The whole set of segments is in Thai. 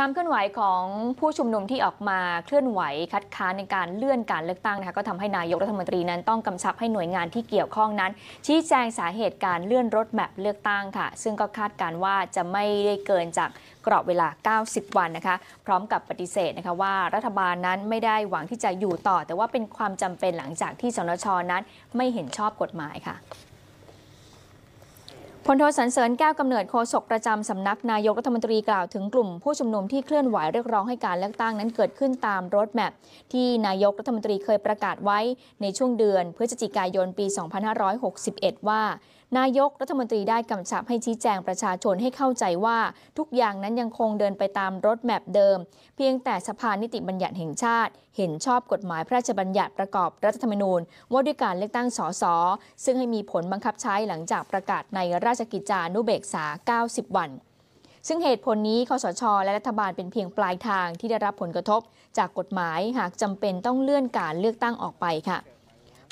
ความเคลื่อนไหวของผู้ชุมนุมที่ออกมาเคลื่อนไหวคัดค้านในการเลื่อนการเลือกตั้งนะคะก็ทำให้นายกรัฐมนตรีนั้นต้องกำชับให้หน่วยงานที่เกี่ยวข้องนั้นชี้แจงสาเหตุการเลื่อนรถแมพเลือกตั้งค่ะ ซึ่งก็คาดการว่าจะไม่ได้เกินจากกรอบเวลา 90 วันนะคะ พร้อมกับปฏิเสธนะคะว่า รัฐบาลนั้นไม่ได้หวังที่จะอยู่ต่อ แต่ว่าเป็นความจำเป็นหลังจากที่สนชนั้นไม่เห็นชอบกฎหมายค่ะพลโทสันเสริญแก้วกำเนิดโฆษกประจำสำนักนายกรัฐมนตรีกล่าวถึงกลุ่มผู้ชุมนุมที่เคลื่อนไหวเรียกร้องให้การเลือกตั้งนั้นเกิดขึ้นตามรถแมพที่นายกรัฐมนตรีเคยประกาศไว้ในช่วงเดือนพฤศจิกายนปี 2561 ว่านายกรัฐมนตรีได้กำชับให้ชี้แจงประชาชนให้เข้าใจว่าทุกอย่างนั้นยังคงเดินไปตามรถแมพเดิม เพียงแต่สภานิติบัญญัติแห่งชาติ เห็นชอบกฎหมายพระราชบัญญัติประกอบรัฐธรรมนูญว่าด้วยการเลือกตั้งสสซึ่งให้มีผลบังคับใช้หลังจากประกาศในราชกิจจานุเบกษา 90 วัน ซึ่งเหตุผลนี้คอสชและรัฐบาลเป็นเพียงปลายทางที่ได้รับผลกระทบ จากกฎหมายหากจำเป็นต้องเลื่อนการเลือกตั้งออกไปค่ะ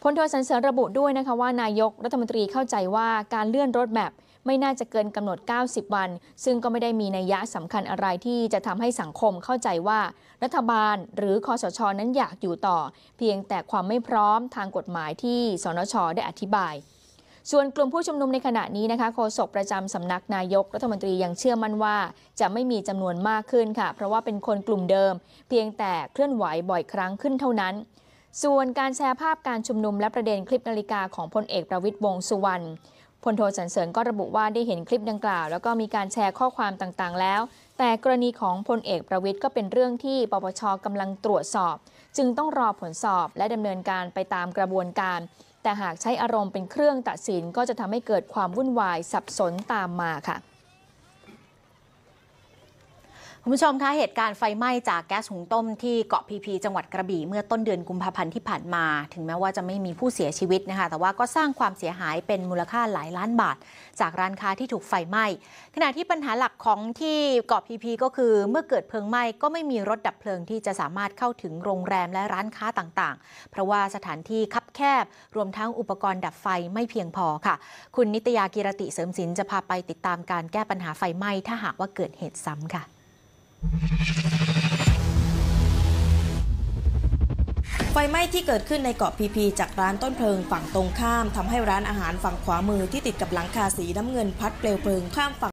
พลโทสันเสริญระบุด้วยนะคะว่า นายกรัฐมนตรีเข้าใจว่าการเลื่อนรถแมพไม่น่าจะเกินกำหนด 90 วัน ซึ่งก็ไม่ได้มีนัยยะสำคัญอะไรที่จะทำให้สังคมเข้าใจว่ารัฐบาลหรือคอสชอนั้นอยากอยู่ต่อ เพียงแต่ความไม่พร้อมทางกฎหมายที่สนช ได้อธิบาย ส่วนกลุ่มผู้ชุมนุมในขณะนี้นะคะโฆษกประจำสำนักนายกรัฐมนตรียังเชื่อมั่นว่า จะไม่มีจำนวนมากขึ้นค่ะ เพราะว่าเป็นคนกลุ่มเดิม เพียงแต่เคลื่อนไหวบ่อยครั้งขึ้นเท่านั้นส่วนการแชร์ภาพการชุมนุม และประเด็นคลิปนาฬิกาของพลเอกประวิทย์วงสุวรรณพลโทสันเสริญก็ระบุว่าได้เห็นคลิปดังกล่าวแล้วก็มีการแชร์ข้อความต่างๆ แล้ว แต่กรณีของพลเอกประวิทย์ก็เป็นเรื่องที่ปปชกำลังตรวจสอบ จึงต้องรอผลสอบและดำเนินการไปตามกระบวนการ แต่หากใช้อารมณ์เป็นเครื่องตัดสินก็จะทำให้เกิดความวุ่นวายสับสนตามมาค่ะคุณผู้ชมคะ เหตุการณ์ไฟไหม้จากแก๊สหุงต้มที่เกาะพีพี จังหวัดกระบี่ เมื่อต้นเดือนกุมภาพันธ์ที่ผ่านมา ถึงแม้ว่าจะไม่มีผู้เสียชีวิตนะคะ แต่ว่าก็สร้างความเสียหายเป็นมูลค่าหลายล้านบาท จากร้านค้าที่ถูกไฟไหม้ ขณะที่ปัญหาหลักของที่เกาะพีพีก็คือ เมื่อเกิดเพลิงไหม้ก็ไม่มีรถดับเพลิงที่จะสามารถเข้าถึงโรงแรมและร้านค้าต่างๆเพราะว่าสถานที่คับแคบ รวมทั้งอุปกรณ์ดับไฟไม่เพียงพอค่ะ คุณนิตยากิรติเสริมศิลป์จะพาไปติดตามการแก้ปัญหาไฟไหม้ถ้าหากว่าเกิดเหตุซ้ำค่ะไฟไหม้ที่เกิดขึ้นในเกาะพีพีจากร้านต้นเพลิงฝั่งตรงข้ามทำให้ร้านอาหารฝั่งขวามือที่ติดกับหลังคาสีน้ำเงินพัดเปลวเพลิงข้ามฝั่ง